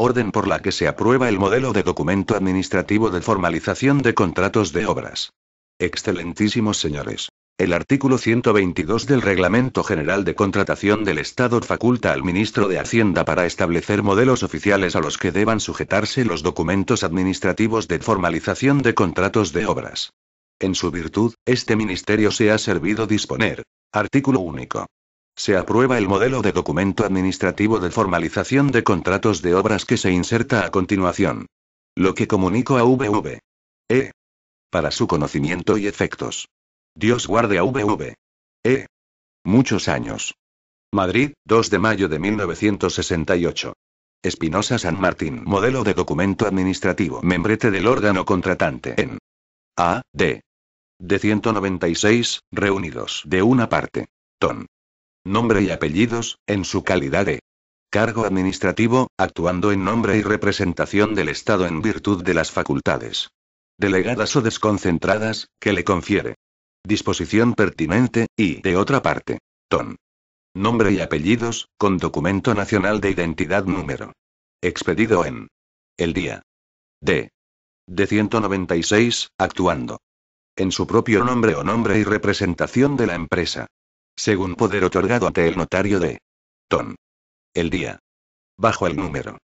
orden por la que se aprueba el modelo de documento administrativo de formalización de contratos de obras. Excelentísimos señores. El artículo 122 del Reglamento General de Contratación del Estado faculta al ministro de Hacienda para establecer modelos oficiales a los que deban sujetarse los documentos administrativos de formalización de contratos de obras. En su virtud, este ministerio se ha servido disponer. Artículo único. Se aprueba el modelo de documento administrativo de formalización de contratos de obras que se inserta a continuación. Lo que comunico a VV. E. Para su conocimiento y efectos. Dios guarde a VV. E. Muchos años. Madrid, 2 de mayo de 1968. Espinosa San Martín. Modelo de documento administrativo. Membrete del órgano contratante en A. D. De 196, reunidos de una parte. Ton nombre y apellidos, en su calidad de cargo administrativo, actuando en nombre y representación del Estado en virtud de las facultades delegadas o desconcentradas, que le confiere. Disposición pertinente, y, de otra parte, ton. Nombre y apellidos, con documento nacional de identidad número. Expedido en. El día. D. De 196, actuando. En su propio nombre o nombre y representación de la empresa según poder otorgado ante el notario de Ton. El día. Bajo el número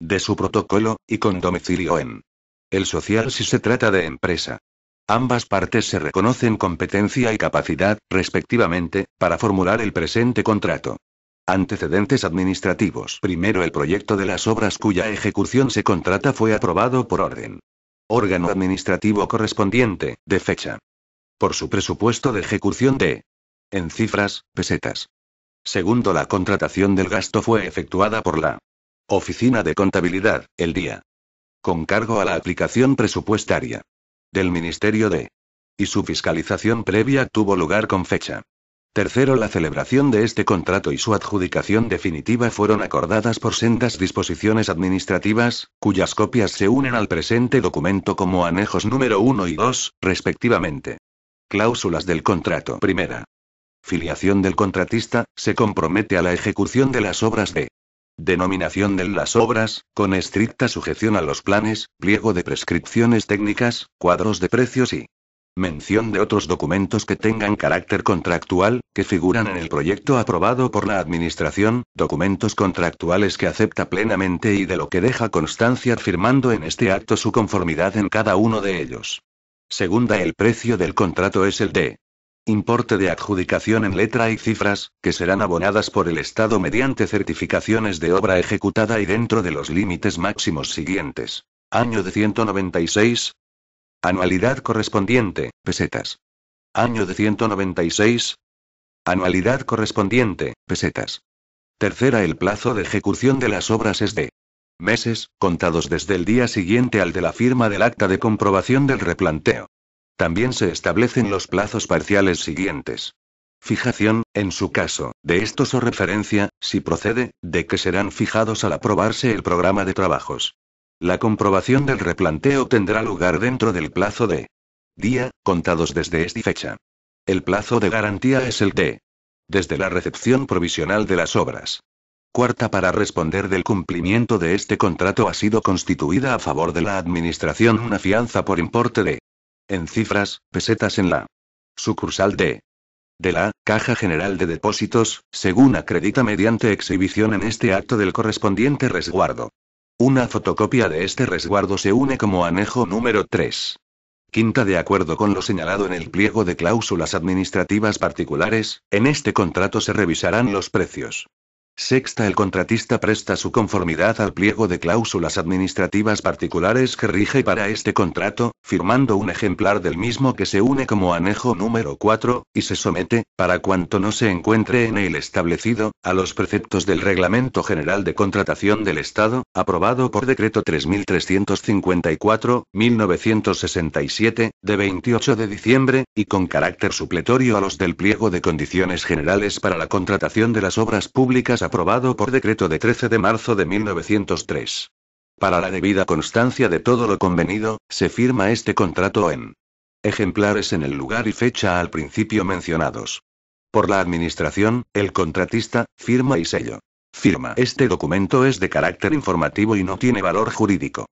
de su protocolo, y con domicilio en el social si se trata de empresa. Ambas partes se reconocen competencia y capacidad, respectivamente, para formular el presente contrato. Antecedentes administrativos. Primero el proyecto de las obras cuya ejecución se contrata fue aprobado por orden. Órgano administrativo correspondiente, de fecha. Por su presupuesto de ejecución de en cifras, pesetas. Segundo, la contratación del gasto fue efectuada por la Oficina de Contabilidad, el día. Con cargo a la aplicación presupuestaria del Ministerio de y su fiscalización previa tuvo lugar con fecha. Tercero, la celebración de este contrato y su adjudicación definitiva fueron acordadas por sendas disposiciones administrativas, cuyas copias se unen al presente documento como anejos número 1 y 2, respectivamente. Cláusulas del contrato. Primera. Filiación del contratista, se compromete a la ejecución de las obras de denominación de las obras, con estricta sujeción a los planes, pliego de prescripciones técnicas, cuadros de precios y mención de otros documentos que tengan carácter contractual, que figuran en el proyecto aprobado por la Administración, documentos contractuales que acepta plenamente y de lo que deja constancia firmando en este acto su conformidad en cada uno de ellos. Segunda, el precio del contrato es el de Importe de adjudicación en letra y cifras, que serán abonadas por el Estado mediante certificaciones de obra ejecutada y dentro de los límites máximos siguientes. Año de 196. Anualidad correspondiente, pesetas. Año de 196. Anualidad correspondiente, pesetas. Tercera, el plazo de ejecución de las obras es de meses, contados desde el día siguiente al de la firma del acta de comprobación del replanteo. También se establecen los plazos parciales siguientes. Fijación, en su caso, de estos o referencia, si procede, de que serán fijados al aprobarse el programa de trabajos. La comprobación del replanteo tendrá lugar dentro del plazo de día, contados desde esta fecha. El plazo de garantía es el de desde la recepción provisional de las obras. Cuarta para responder del cumplimiento de este contrato ha sido constituida a favor de la Administración una fianza por importe de en cifras, pesetas en la sucursal de de la Caja General de Depósitos, según acredita mediante exhibición en este acto del correspondiente resguardo. Una fotocopia de este resguardo se une como anejo número 3. Quinta de acuerdo con lo señalado en el pliego de cláusulas administrativas particulares, en este contrato se revisarán los precios Sexta, el contratista presta su conformidad al pliego de cláusulas administrativas particulares que rige para este contrato, firmando un ejemplar del mismo que se une como anejo número 4, y se somete, para cuanto no se encuentre en él establecido, a los preceptos del Reglamento General de Contratación del Estado, aprobado por Decreto 3354-1967, de 28 de diciembre, y con carácter supletorio a los del pliego de condiciones generales para la contratación de las obras públicas aprobado por decreto de 13 de marzo de 1903. Para la debida constancia de todo lo convenido, se firma este contrato en ejemplares en el lugar y fecha al principio mencionados. Por la Administración, el contratista, firma y sello. Firma. Este documento es de carácter informativo y no tiene valor jurídico.